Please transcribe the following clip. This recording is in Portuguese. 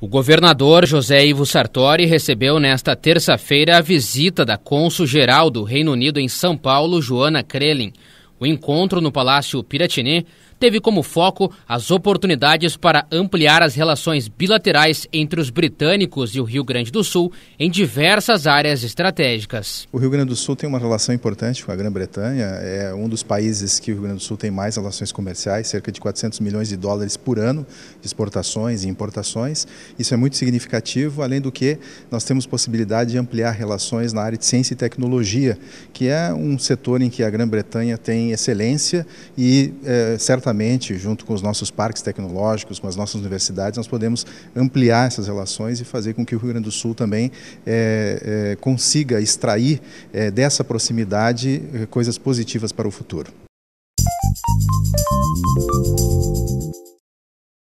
O governador José Ivo Sartori recebeu nesta terça-feira a visita da cônsul-geral do Reino Unido em São Paulo, Joana Krelin. O encontro no Palácio Piratini teve como foco as oportunidades para ampliar as relações bilaterais entre os britânicos e o Rio Grande do Sul em diversas áreas estratégicas. O Rio Grande do Sul tem uma relação importante com a Grã-Bretanha, é um dos países que o Rio Grande do Sul tem mais relações comerciais, cerca de 400 milhões de dólares por ano de exportações e importações. Isso é muito significativo, além do que nós temos possibilidade de ampliar relações na área de ciência e tecnologia, que é um setor em que a Grã-Bretanha tem excelência e eh, certamente, junto com os nossos parques tecnológicos, com as nossas universidades, nós podemos ampliar essas relações e fazer com que o Rio Grande do Sul também eh, eh, consiga extrair dessa proximidade coisas positivas para o futuro.